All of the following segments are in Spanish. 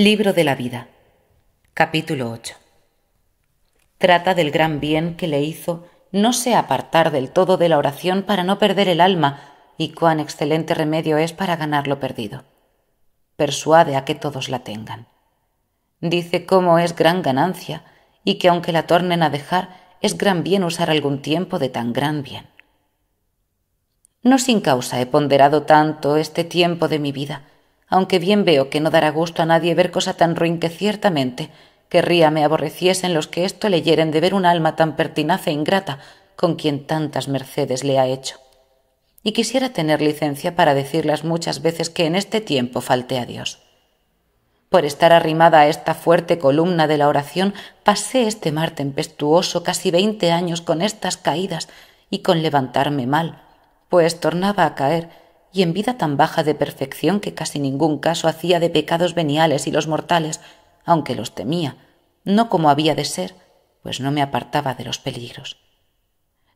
Libro de la vida. Capítulo 8. Trata del gran bien que le hizo no se apartar del todo de la oración para no perder el alma y cuán excelente remedio es para ganar lo perdido. Persuade a que todos la tengan. Dice cómo es gran ganancia y que aunque la tornen a dejar, es gran bien usar algún tiempo de tan gran bien. No sin causa he ponderado tanto este tiempo de mi vida, aunque bien veo que no dará gusto a nadie ver cosa tan ruin que ciertamente querría me aborreciesen los que esto leyeren de ver un alma tan pertinaz e ingrata con quien tantas mercedes le ha hecho. Y quisiera tener licencia para decirlas muchas veces que en este tiempo falté a Dios. Por estar arrimada a esta fuerte columna de la oración, pasé este mar tempestuoso casi veinte años con estas caídas y con levantarme mal, pues tornaba a caer y en vida tan baja de perfección que casi ningún caso hacía de pecados veniales y los mortales, aunque los temía, no como había de ser, pues no me apartaba de los peligros.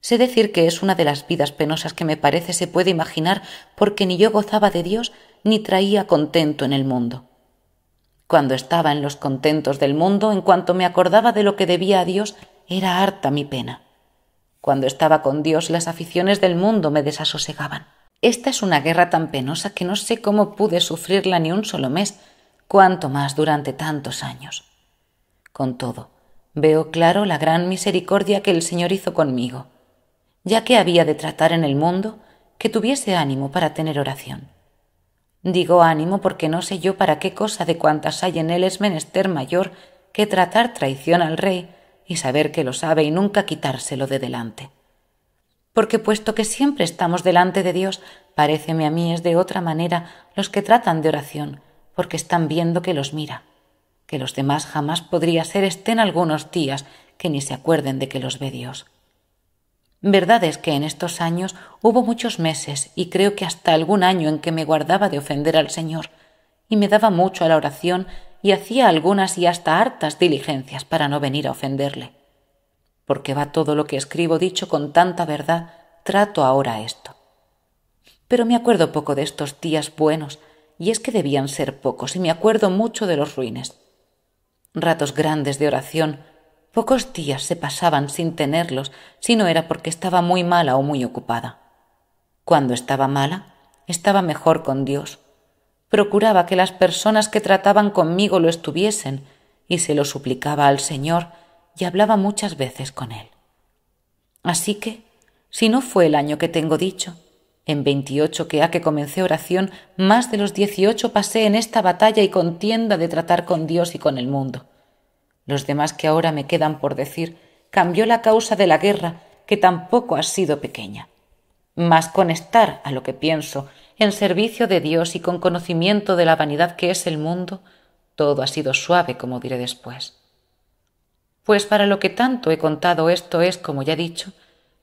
Sé decir que es una de las vidas penosas que me parece se puede imaginar, porque ni yo gozaba de Dios ni traía contento en el mundo. Cuando estaba en los contentos del mundo, en cuanto me acordaba de lo que debía a Dios, era harta mi pena. Cuando estaba con Dios, las aficiones del mundo me desasosegaban. Esta es una guerra tan penosa que no sé cómo pude sufrirla ni un solo mes, cuanto más durante tantos años. Con todo, veo claro la gran misericordia que el Señor hizo conmigo, ya que había de tratar en el mundo que tuviese ánimo para tener oración. Digo ánimo porque no sé yo para qué cosa de cuantas hay en él es menester mayor que tratar traición al rey y saber que lo sabe y nunca quitárselo de delante porque puesto que siempre estamos delante de Dios, paréceme a mí es de otra manera los que tratan de oración, porque están viendo que los mira, que los demás jamás podría ser estén algunos días que ni se acuerden de que los ve Dios. Verdad es que en estos años hubo muchos meses y creo que hasta algún año en que me guardaba de ofender al Señor, y me daba mucho a la oración y hacía algunas y hasta hartas diligencias para no venir a ofenderle porque va todo lo que escribo dicho con tanta verdad, trato ahora esto. Pero me acuerdo poco de estos días buenos, y es que debían ser pocos, y me acuerdo mucho de los ruines. Ratos grandes de oración, pocos días se pasaban sin tenerlos, si no era porque estaba muy mala o muy ocupada. Cuando estaba mala, estaba mejor con Dios. Procuraba que las personas que trataban conmigo lo estuviesen, y se lo suplicaba al Señor, y hablaba muchas veces con él. Así que, si no fue el año que tengo dicho, en veintiocho que ha que comencé oración, más de los dieciocho pasé en esta batalla y contienda de tratar con Dios y con el mundo. Los demás que ahora me quedan por decir, cambió la causa de la guerra, que tampoco ha sido pequeña. Mas con estar, a lo que pienso, en servicio de Dios y con conocimiento de la vanidad que es el mundo, todo ha sido suave, como diré después pues para lo que tanto he contado esto es, como ya he dicho,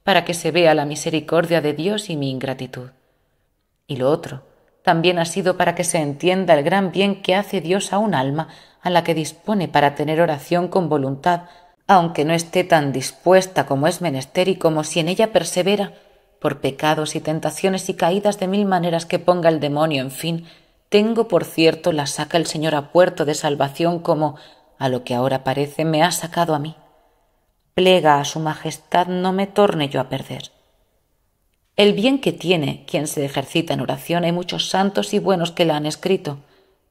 para que se vea la misericordia de Dios y mi ingratitud. Y lo otro, también ha sido para que se entienda el gran bien que hace Dios a un alma a la que dispone para tener oración con voluntad, aunque no esté tan dispuesta como es menester y como si en ella persevera, por pecados y tentaciones y caídas de mil maneras que ponga el demonio, en fin, tengo por cierto la saca el Señor a puerto de salvación como a lo que ahora parece me ha sacado a mí. Plega a su majestad no me torne yo a perder. El bien que tiene quien se ejercita en oración hay muchos santos y buenos que la han escrito.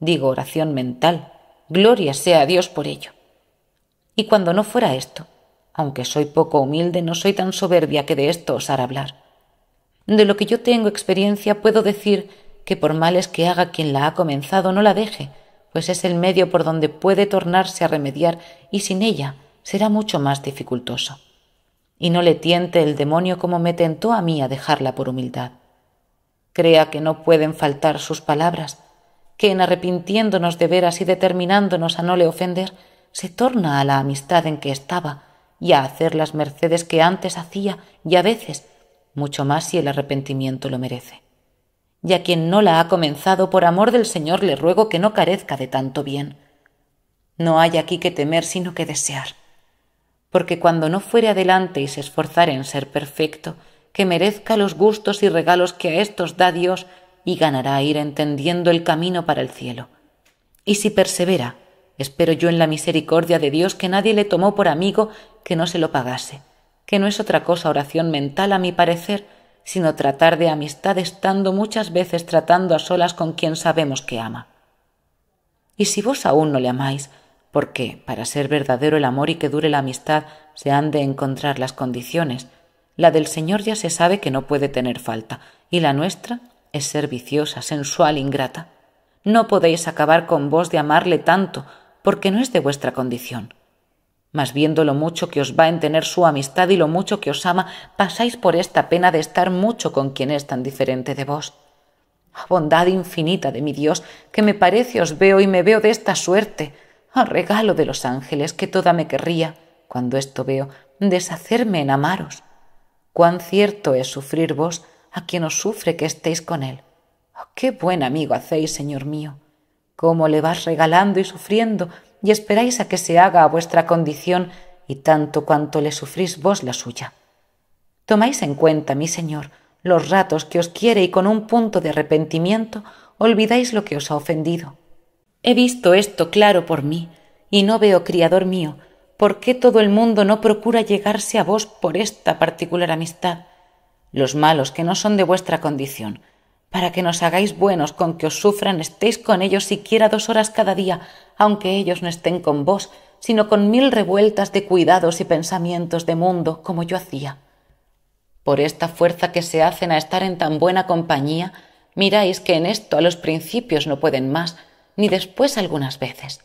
Digo oración mental. Gloria sea a Dios por ello. Y cuando no fuera esto, aunque soy poco humilde, no soy tan soberbia que de esto osara hablar. De lo que yo tengo experiencia puedo decir que por males que haga quien la ha comenzado no la deje, pues es el medio por donde puede tornarse a remediar y sin ella será mucho más dificultoso. Y no le tiente el demonio como me tentó a mí a dejarla por humildad. Crea que no pueden faltar sus palabras, que en arrepintiéndonos de veras y determinándonos a no le ofender, se torna a la amistad en que estaba y a hacer las mercedes que antes hacía y a veces mucho más si el arrepentimiento lo merece y a quien no la ha comenzado, por amor del Señor le ruego que no carezca de tanto bien. No hay aquí que temer sino que desear, porque cuando no fuere adelante y se esforzare en ser perfecto, que merezca los gustos y regalos que a estos da Dios, y ganará ir entendiendo el camino para el cielo. Y si persevera, espero yo en la misericordia de Dios que nadie le tomó por amigo que no se lo pagase, que no es otra cosa oración mental a mi parecer, sino tratar de amistad estando muchas veces tratando a solas con quien sabemos que ama. Y si vos aún no le amáis, porque para ser verdadero el amor y que dure la amistad se han de encontrar las condiciones, la del Señor ya se sabe que no puede tener falta, y la nuestra es ser viciosa, sensual, ingrata. No podéis acabar con vos de amarle tanto, porque no es de vuestra condición. Mas viendo lo mucho que os va en tener su amistad y lo mucho que os ama, pasáis por esta pena de estar mucho con quien es tan diferente de vos. ¡A ah, bondad infinita de mi Dios, que me parece os veo y me veo de esta suerte. ¡A ah, regalo de los ángeles, que toda me querría, cuando esto veo, deshacerme en amaros. Cuán cierto es sufrir vos a quien os sufre que estéis con él. Ah, qué buen amigo hacéis, señor mío. Cómo le vas regalando y sufriendo y esperáis a que se haga a vuestra condición y tanto cuanto le sufrís vos la suya. Tomáis en cuenta, mi señor, los ratos que os quiere y con un punto de arrepentimiento olvidáis lo que os ha ofendido. He visto esto claro por mí, y no veo, criador mío, por qué todo el mundo no procura llegarse a vos por esta particular amistad. Los malos que no son de vuestra condición, para que nos hagáis buenos con que os sufran, estéis con ellos siquiera dos horas cada día, aunque ellos no estén con vos, sino con mil revueltas de cuidados y pensamientos de mundo, como yo hacía. Por esta fuerza que se hacen a estar en tan buena compañía, miráis que en esto a los principios no pueden más, ni después algunas veces.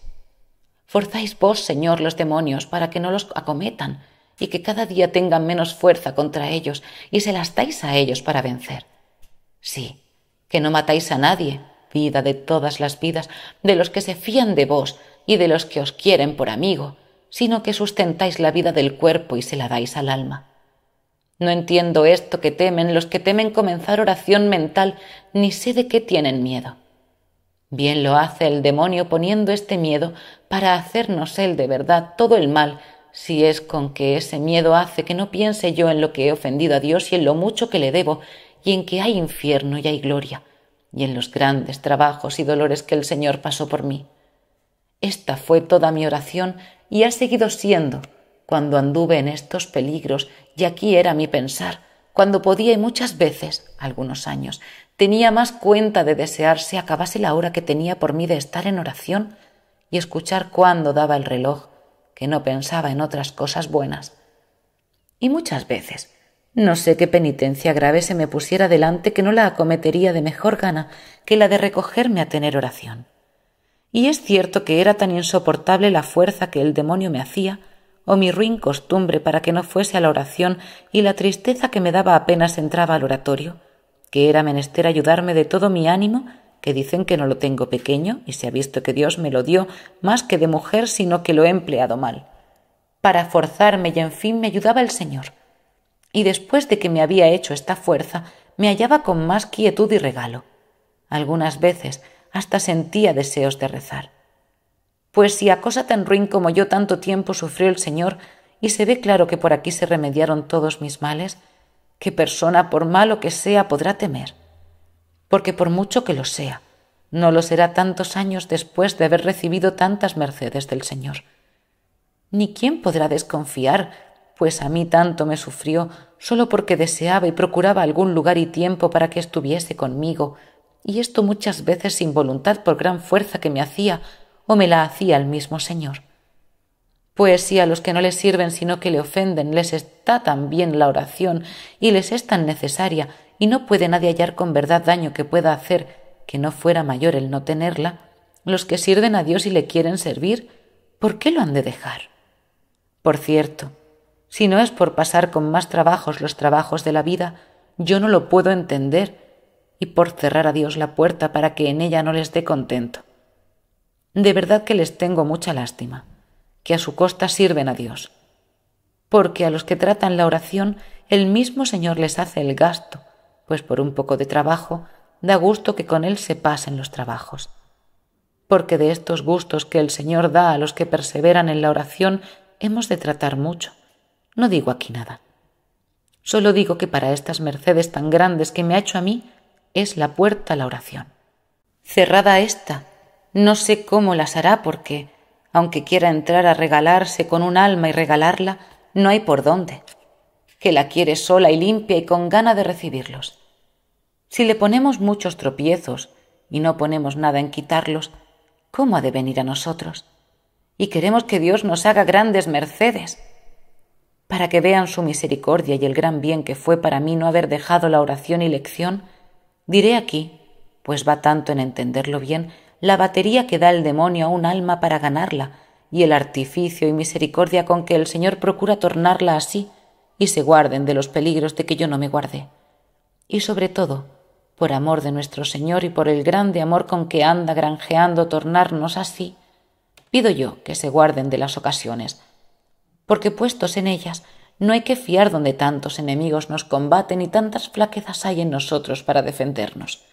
Forzáis vos, Señor, los demonios para que no los acometan y que cada día tengan menos fuerza contra ellos y se las dais a ellos para vencer. Sí, que no matáis a nadie, vida de todas las vidas, de los que se fían de vos y de los que os quieren por amigo, sino que sustentáis la vida del cuerpo y se la dais al alma. No entiendo esto que temen los que temen comenzar oración mental, ni sé de qué tienen miedo. Bien lo hace el demonio poniendo este miedo para hacernos él de verdad todo el mal, si es con que ese miedo hace que no piense yo en lo que he ofendido a Dios y en lo mucho que le debo, y en que hay infierno y hay gloria, y en los grandes trabajos y dolores que el Señor pasó por mí. Esta fue toda mi oración y ha seguido siendo cuando anduve en estos peligros y aquí era mi pensar, cuando podía y muchas veces, algunos años, tenía más cuenta de desearse acabase la hora que tenía por mí de estar en oración y escuchar cuándo daba el reloj, que no pensaba en otras cosas buenas. Y muchas veces, no sé qué penitencia grave se me pusiera delante que no la acometería de mejor gana que la de recogerme a tener oración. Y es cierto que era tan insoportable la fuerza que el demonio me hacía, o mi ruin costumbre para que no fuese a la oración y la tristeza que me daba apenas entraba al oratorio, que era menester ayudarme de todo mi ánimo, que dicen que no lo tengo pequeño, y se ha visto que Dios me lo dio más que de mujer, sino que lo he empleado mal. Para forzarme y en fin me ayudaba el Señor, y después de que me había hecho esta fuerza, me hallaba con más quietud y regalo. Algunas veces hasta sentía deseos de rezar. Pues si a cosa tan ruin como yo tanto tiempo sufrió el Señor, y se ve claro que por aquí se remediaron todos mis males, ¿qué persona, por malo que sea, podrá temer? Porque por mucho que lo sea, no lo será tantos años después de haber recibido tantas mercedes del Señor. Ni quién podrá desconfiar pues a mí tanto me sufrió solo porque deseaba y procuraba algún lugar y tiempo para que estuviese conmigo, y esto muchas veces sin voluntad por gran fuerza que me hacía o me la hacía el mismo Señor. Pues si a los que no le sirven sino que le ofenden les está tan bien la oración y les es tan necesaria y no puede nadie hallar con verdad daño que pueda hacer que no fuera mayor el no tenerla, los que sirven a Dios y le quieren servir, ¿por qué lo han de dejar? Por cierto, si no es por pasar con más trabajos los trabajos de la vida, yo no lo puedo entender, y por cerrar a Dios la puerta para que en ella no les dé contento. De verdad que les tengo mucha lástima, que a su costa sirven a Dios, porque a los que tratan la oración el mismo Señor les hace el gasto, pues por un poco de trabajo da gusto que con él se pasen los trabajos. Porque de estos gustos que el Señor da a los que perseveran en la oración hemos de tratar mucho no digo aquí nada. Solo digo que para estas mercedes tan grandes que me ha hecho a mí es la puerta a la oración. Cerrada esta, no sé cómo las hará porque, aunque quiera entrar a regalarse con un alma y regalarla, no hay por dónde. Que la quiere sola y limpia y con gana de recibirlos. Si le ponemos muchos tropiezos y no ponemos nada en quitarlos, ¿cómo ha de venir a nosotros? Y queremos que Dios nos haga grandes mercedes para que vean su misericordia y el gran bien que fue para mí no haber dejado la oración y lección, diré aquí, pues va tanto en entenderlo bien, la batería que da el demonio a un alma para ganarla, y el artificio y misericordia con que el Señor procura tornarla así, y se guarden de los peligros de que yo no me guardé. Y sobre todo, por amor de nuestro Señor y por el grande amor con que anda granjeando tornarnos así, pido yo que se guarden de las ocasiones, porque puestos en ellas, no hay que fiar donde tantos enemigos nos combaten y tantas flaquezas hay en nosotros para defendernos.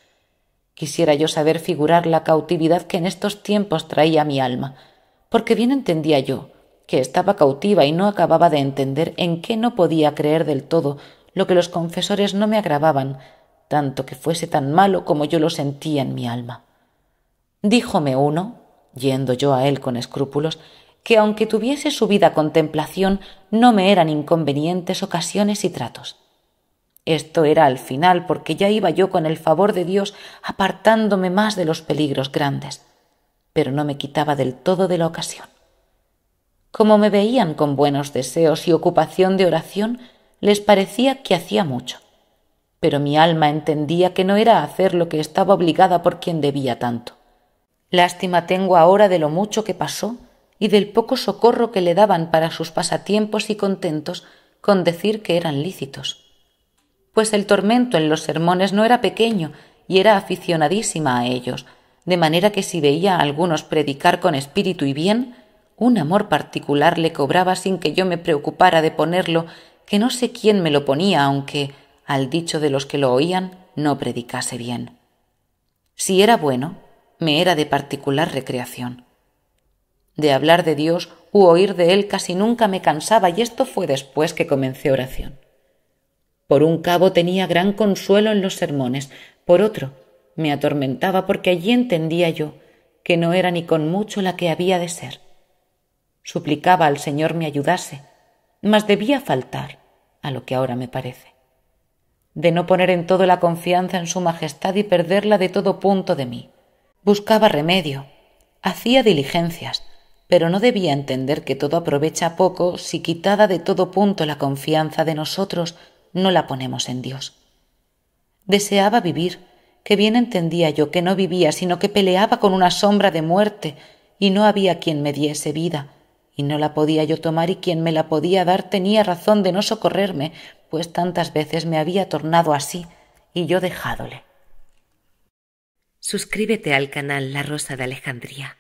Quisiera yo saber figurar la cautividad que en estos tiempos traía mi alma, porque bien entendía yo que estaba cautiva y no acababa de entender en qué no podía creer del todo lo que los confesores no me agravaban, tanto que fuese tan malo como yo lo sentía en mi alma. Díjome uno, yendo yo a él con escrúpulos, que aunque tuviese su vida contemplación, no me eran inconvenientes ocasiones y tratos. Esto era al final, porque ya iba yo con el favor de Dios apartándome más de los peligros grandes, pero no me quitaba del todo de la ocasión. Como me veían con buenos deseos y ocupación de oración, les parecía que hacía mucho, pero mi alma entendía que no era hacer lo que estaba obligada por quien debía tanto. Lástima tengo ahora de lo mucho que pasó y del poco socorro que le daban para sus pasatiempos y contentos con decir que eran lícitos. Pues el tormento en los sermones no era pequeño y era aficionadísima a ellos, de manera que si veía a algunos predicar con espíritu y bien, un amor particular le cobraba sin que yo me preocupara de ponerlo, que no sé quién me lo ponía, aunque, al dicho de los que lo oían, no predicase bien. Si era bueno, me era de particular recreación. De hablar de Dios u oír de Él casi nunca me cansaba y esto fue después que comencé oración. Por un cabo tenía gran consuelo en los sermones, por otro me atormentaba porque allí entendía yo que no era ni con mucho la que había de ser. Suplicaba al Señor me ayudase, mas debía faltar a lo que ahora me parece. De no poner en todo la confianza en su majestad y perderla de todo punto de mí. Buscaba remedio, hacía diligencias, pero no debía entender que todo aprovecha poco si quitada de todo punto la confianza de nosotros no la ponemos en Dios. Deseaba vivir, que bien entendía yo que no vivía, sino que peleaba con una sombra de muerte, y no había quien me diese vida, y no la podía yo tomar, y quien me la podía dar tenía razón de no socorrerme, pues tantas veces me había tornado así, y yo dejádole. Suscríbete al canal La Rosa de Alejandría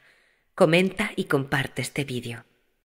comenta y comparte este vídeo.